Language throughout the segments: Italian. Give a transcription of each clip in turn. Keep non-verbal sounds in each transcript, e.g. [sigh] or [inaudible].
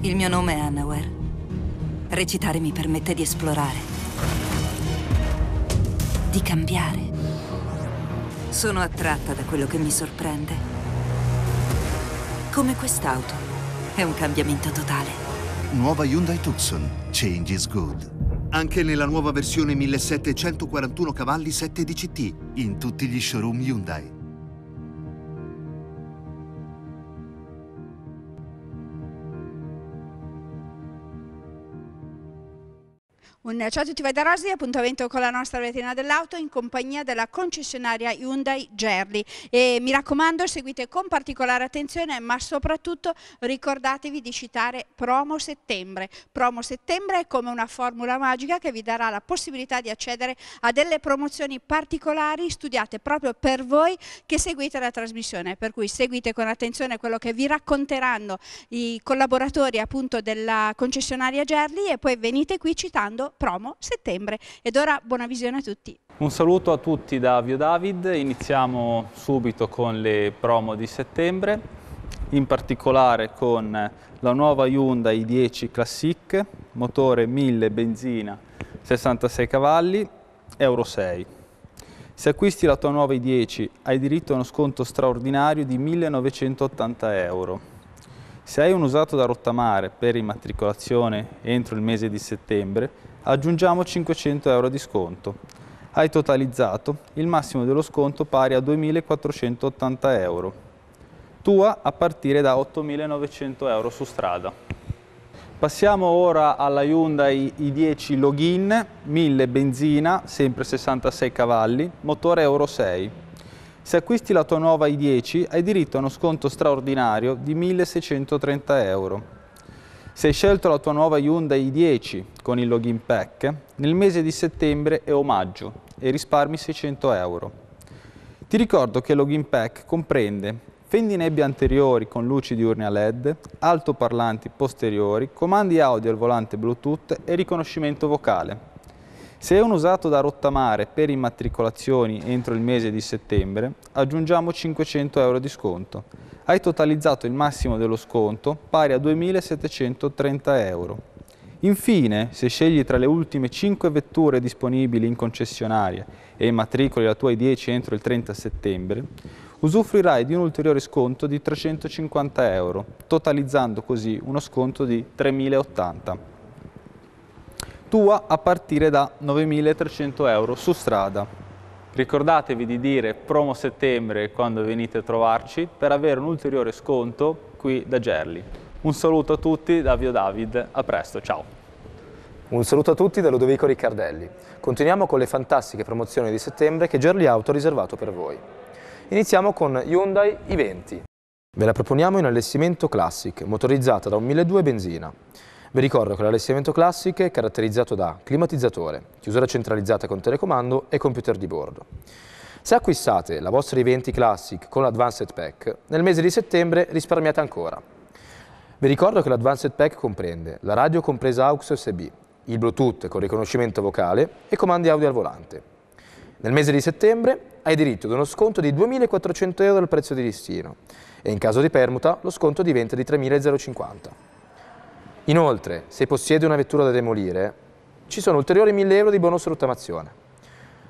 Il mio nome è Annaware. Recitare mi permette di esplorare. Di cambiare. Sono attratta da quello che mi sorprende. Come quest'auto. È un cambiamento totale. Nuova Hyundai Tucson. Change is good. Anche nella nuova versione 1741 cavalli 7 DCT. In tutti gli showroom Hyundai. Un ciao a tutti, vai da Rosi, appuntamento con la nostra vetrina dell'auto in compagnia della concessionaria Hyundai Gerli. E mi raccomando, seguite con particolare attenzione, ma soprattutto ricordatevi di citare Promo Settembre. Promo Settembre è come una formula magica che vi darà la possibilità di accedere a delle promozioni particolari studiate proprio per voi che seguite la trasmissione. Per cui seguite con attenzione quello che vi racconteranno i collaboratori appunto della concessionaria Gerli e poi venite qui citando promo settembre. Ed ora buona visione a tutti. Un saluto a tutti da Vio David, iniziamo subito con le promo di settembre, in particolare con la nuova Hyundai 10 Classic, motore 1000 benzina 66 cavalli, Euro 6. Se acquisti la tua nuova i10 hai diritto a uno sconto straordinario di 1980 euro. Se hai un usato da rottamare per immatricolazione entro il mese di settembre, aggiungiamo 500 euro di sconto. Hai totalizzato il massimo dello sconto pari a 2.480 euro. Tua a partire da 8.900 euro su strada. Passiamo ora alla Hyundai i10 Login, 1000 benzina, sempre 66 cavalli, motore Euro 6. Se acquisti la tua nuova i10 hai diritto a uno sconto straordinario di 1630 euro. Se hai scelto la tua nuova Hyundai i10 con il login pack, nel mese di settembre è omaggio e risparmi 600 euro. Ti ricordo che il login pack comprende fendinebbia anteriori con luci diurne a LED, altoparlanti posteriori, comandi audio al volante Bluetooth e riconoscimento vocale. Se è un usato da rottamare per immatricolazioni entro il mese di settembre, aggiungiamo 500 euro di sconto. Hai totalizzato il massimo dello sconto pari a 2.730 euro. Infine, se scegli tra le ultime 5 vetture disponibili in concessionaria e immatricoli la tua I10 entro il 30 settembre, usufruirai di un ulteriore sconto di 350 euro, totalizzando così uno sconto di 3.080 euro tua a partire da 9.300 euro su strada. Ricordatevi di dire promo settembre quando venite a trovarci per avere un ulteriore sconto qui da Gerli. Un saluto a tutti da Vio David, a presto, ciao! Un saluto a tutti da Ludovico Riccardelli. Continuiamo con le fantastiche promozioni di settembre che Gerli Auto ha riservato per voi. Iniziamo con Hyundai i20. Ve la proponiamo in allestimento Classic, motorizzata da 1.200 benzina. Vi ricordo che l'allestimento classic è caratterizzato da climatizzatore, chiusura centralizzata con telecomando e computer di bordo. Se acquistate la vostra i Classic con l'Advanced Pack, nel mese di settembre risparmiate ancora. Vi ricordo che l'Advanced Pack comprende la radio compresa AUX USB, il Bluetooth con riconoscimento vocale e comandi audio al volante. Nel mese di settembre hai diritto ad uno sconto di 2.400 euro al prezzo di listino e in caso di permuta lo sconto diventa di 3.050. Inoltre, se possiede una vettura da demolire, ci sono ulteriori 1.000 euro di bonus rottamazione.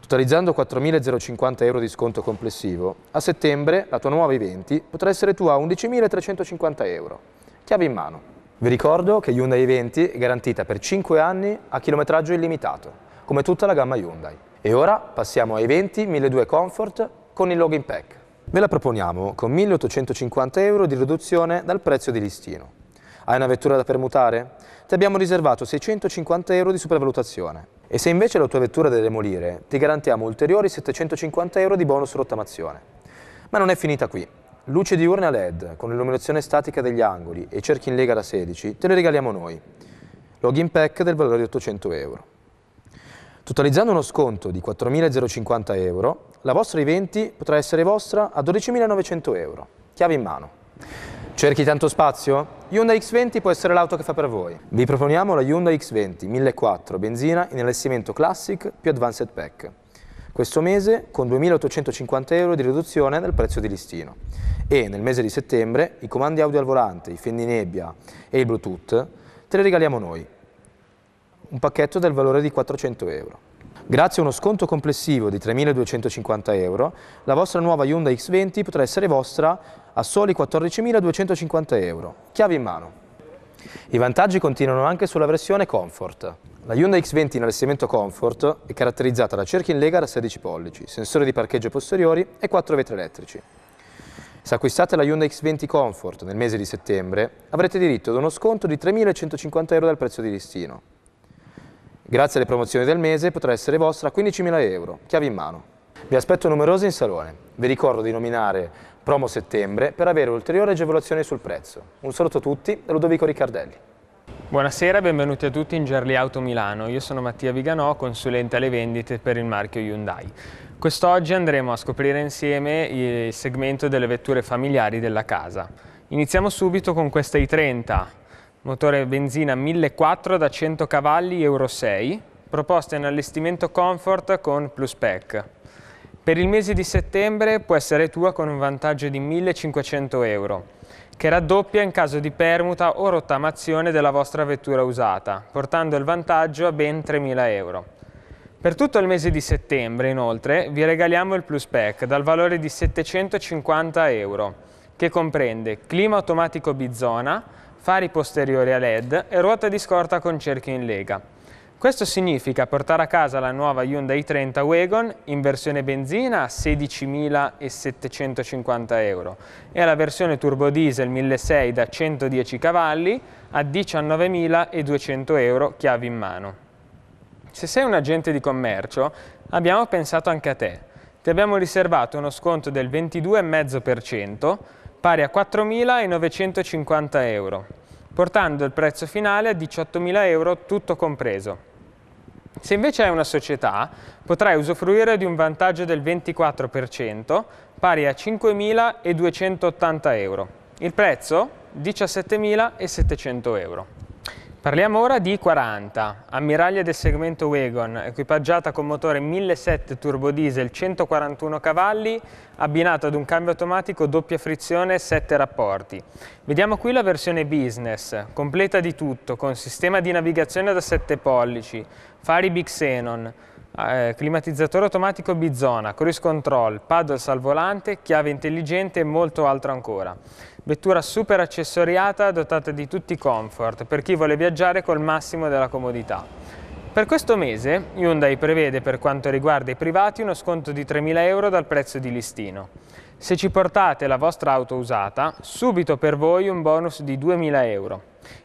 Totalizzando 4.050 euro di sconto complessivo, a settembre la tua nuova i20 potrà essere tua a 11.350 euro. Chiave in mano. Vi ricordo che Hyundai i20 è garantita per 5 anni a chilometraggio illimitato, come tutta la gamma Hyundai. E ora passiamo ai 20 1200 Comfort con il login Pack. Ve la proponiamo con 1.850 euro di riduzione dal prezzo di listino hai una vettura da permutare? Ti abbiamo riservato 650 euro di supervalutazione. E se invece la tua vettura da demolire, ti garantiamo ulteriori 750 euro di bonus rottamazione. Ma non è finita qui. Luce diurna LED con illuminazione statica degli angoli e cerchi in lega da 16 te le regaliamo noi. Login pack del valore di 800 euro. Totalizzando uno sconto di 4.050 euro, la vostra i 20 potrà essere vostra a 12.900 euro, chiave in mano. Cerchi tanto spazio? Hyundai X20 può essere l'auto che fa per voi. Vi proponiamo la Hyundai X20 1004 benzina in allestimento Classic più Advanced Pack. Questo mese con 2.850 euro di riduzione del prezzo di listino. E nel mese di settembre i comandi audio al volante, i fendinebbia e il Bluetooth te li regaliamo noi. Un pacchetto del valore di 400 euro. Grazie a uno sconto complessivo di 3.250 euro, la vostra nuova Hyundai X20 potrà essere vostra a soli 14.250 euro, chiave in mano. I vantaggi continuano anche sulla versione Comfort. La Hyundai X20 in allestimento Comfort è caratterizzata da cerchi in lega da 16 pollici, sensori di parcheggio posteriori e 4 vetri elettrici. Se acquistate la Hyundai X20 Comfort nel mese di settembre, avrete diritto ad uno sconto di 3.150 euro dal prezzo di listino. Grazie alle promozioni del mese potrà essere vostra 15.000 euro, chiavi in mano. Vi aspetto numerosi in salone. Vi ricordo di nominare promo settembre, per avere ulteriori agevolazioni sul prezzo. Un saluto a tutti da Ludovico Riccardelli. Buonasera e benvenuti a tutti in Gerli Auto Milano. Io sono Mattia Viganò, consulente alle vendite per il marchio Hyundai. Quest'oggi andremo a scoprire insieme il segmento delle vetture familiari della casa. Iniziamo subito con questa i30, motore benzina 1400 da 100 cavalli Euro 6, proposta in allestimento comfort con plus pack. Per il mese di settembre può essere tua con un vantaggio di 1.500 euro, che raddoppia in caso di permuta o rottamazione della vostra vettura usata, portando il vantaggio a ben 3.000 euro. Per tutto il mese di settembre, inoltre, vi regaliamo il Plus Pack dal valore di 750 euro, che comprende clima automatico bizona, fari posteriori a LED e ruota di scorta con cerchio in lega. Questo significa portare a casa la nuova Hyundai 30 Wagon in versione benzina a 16.750 euro e la versione turbo diesel 1.6 da 110 cavalli a 19.200 euro chiavi in mano. Se sei un agente di commercio, abbiamo pensato anche a te. Ti abbiamo riservato uno sconto del 22,5% pari a 4.950 euro portando il prezzo finale a 18.000 euro tutto compreso. Se invece hai una società, potrai usufruire di un vantaggio del 24%, pari a 5.280 euro. Il prezzo? 17.700 euro. Parliamo ora di I40, ammiraglia del segmento Wagon, equipaggiata con motore 1.7 turbodiesel 141 cavalli, abbinato ad un cambio automatico doppia frizione 7 rapporti. Vediamo qui la versione business, completa di tutto, con sistema di navigazione da 7 pollici, fari Big Xenon, Ah, eh, climatizzatore automatico Bizona, cruise control, paddles al volante, chiave intelligente e molto altro ancora. Vettura super accessoriata dotata di tutti i comfort per chi vuole viaggiare col massimo della comodità. Per questo mese Hyundai prevede per quanto riguarda i privati uno sconto di 3.000 euro dal prezzo di listino. Se ci portate la vostra auto usata, subito per voi un bonus di 2.000 euro.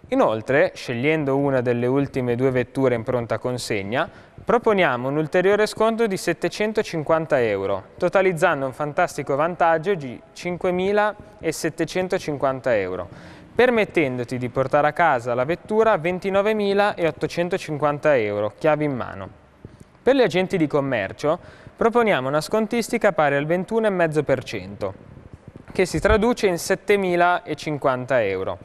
Inoltre, scegliendo una delle ultime due vetture in pronta consegna, proponiamo un ulteriore sconto di 750 euro, totalizzando un fantastico vantaggio di 5.750 euro, permettendoti di portare a casa la vettura a 29.850 euro, chiavi in mano. Per gli agenti di commercio proponiamo una scontistica pari al 21,5%, che si traduce in 7.050 euro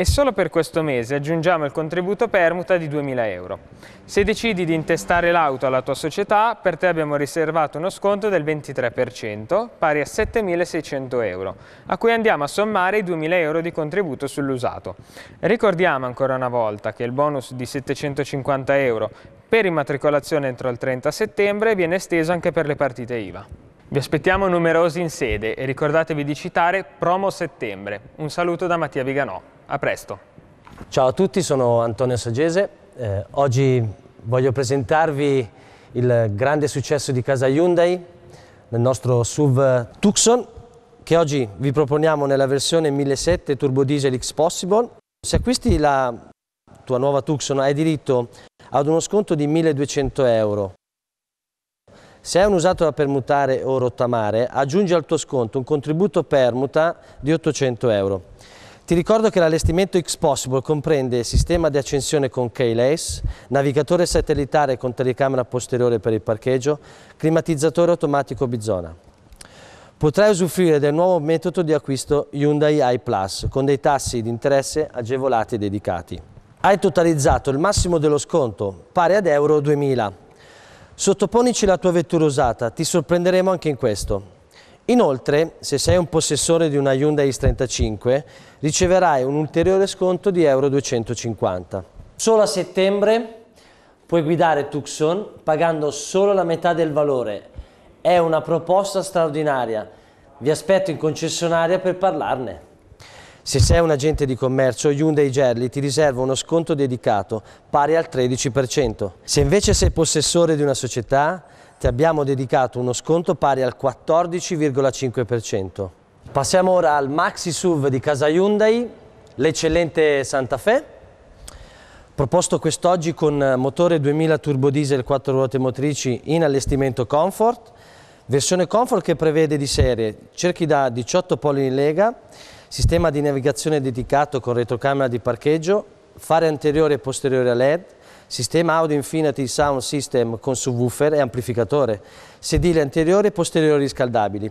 e solo per questo mese aggiungiamo il contributo permuta di 2.000 euro. Se decidi di intestare l'auto alla tua società, per te abbiamo riservato uno sconto del 23%, pari a 7.600 euro, a cui andiamo a sommare i 2.000 euro di contributo sull'usato. Ricordiamo ancora una volta che il bonus di 750 euro per immatricolazione entro il 30 settembre viene esteso anche per le partite IVA. Vi aspettiamo numerosi in sede e ricordatevi di citare Promo Settembre. Un saluto da Mattia Viganò. A presto. Ciao a tutti, sono Antonio Sagese. Eh, oggi voglio presentarvi il grande successo di casa Hyundai il nostro SUV Tucson che oggi vi proponiamo nella versione 1.7 Turbo Diesel X Possible. Se acquisti la tua nuova Tucson hai diritto ad uno sconto di 1.200 euro. Se hai un usato da permutare o rottamare, aggiungi al tuo sconto un contributo permuta di 800 euro. Ti ricordo che l'allestimento X-Possible comprende sistema di accensione con keyless, navigatore satellitare con telecamera posteriore per il parcheggio, climatizzatore automatico bizona. Potrai usufruire del nuovo metodo di acquisto Hyundai i Plus con dei tassi di interesse agevolati e dedicati. Hai totalizzato il massimo dello sconto, pari ad Euro 2000. Sottoponici la tua vettura usata, ti sorprenderemo anche in questo. Inoltre, se sei un possessore di una Hyundai i35, riceverai un ulteriore sconto di Euro 250. Solo a settembre puoi guidare Tucson pagando solo la metà del valore. È una proposta straordinaria. Vi aspetto in concessionaria per parlarne. Se sei un agente di commercio, Hyundai Gerli ti riserva uno sconto dedicato pari al 13%. Se invece sei possessore di una società, ti abbiamo dedicato uno sconto pari al 14,5%. Passiamo ora al maxi SUV di casa Hyundai, l'eccellente Santa Fe, proposto quest'oggi con motore 2000 turbo diesel 4 ruote motrici in allestimento comfort, versione comfort che prevede di serie cerchi da 18 poli in lega, sistema di navigazione dedicato con retrocamera di parcheggio, fare anteriore e posteriore a LED, Sistema audio Infinity Sound System con subwoofer e amplificatore, Sedili anteriori e posteriori riscaldabili.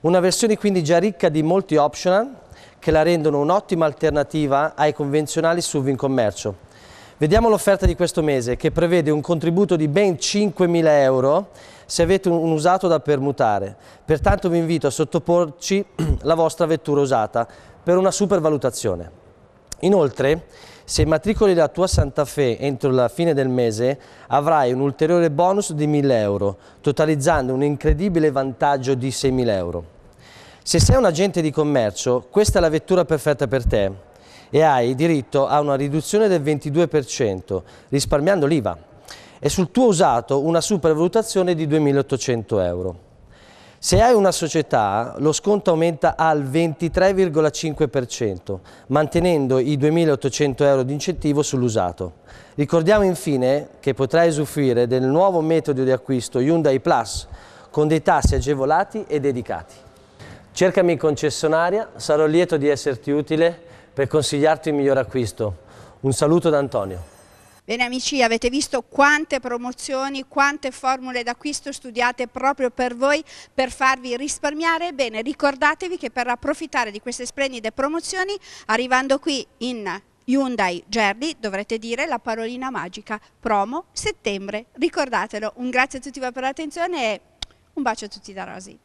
Una versione quindi già ricca di molti optional che la rendono un'ottima alternativa ai convenzionali SUV in commercio. Vediamo l'offerta di questo mese che prevede un contributo di ben 5.000 euro se avete un usato da permutare. Pertanto vi invito a sottoporci [clears throat] la vostra vettura usata per una super valutazione. Inoltre se matricoli la tua Santa Fe entro la fine del mese, avrai un ulteriore bonus di 1000 euro, totalizzando un incredibile vantaggio di 6000 euro. Se sei un agente di commercio, questa è la vettura perfetta per te e hai diritto a una riduzione del 22%, risparmiando l'IVA, e sul tuo usato una supervalutazione di 2.800 euro. Se hai una società, lo sconto aumenta al 23,5%, mantenendo i 2.800 euro di incentivo sull'usato. Ricordiamo infine che potrai usufruire del nuovo metodo di acquisto Hyundai Plus, con dei tassi agevolati e dedicati. Cercami in concessionaria, sarò lieto di esserti utile per consigliarti il miglior acquisto. Un saluto da Antonio. Bene amici, avete visto quante promozioni, quante formule d'acquisto studiate proprio per voi per farvi risparmiare? Bene, ricordatevi che per approfittare di queste splendide promozioni, arrivando qui in Hyundai Gerli dovrete dire la parolina magica promo settembre, ricordatelo. Un grazie a tutti voi per l'attenzione e un bacio a tutti da Rosy.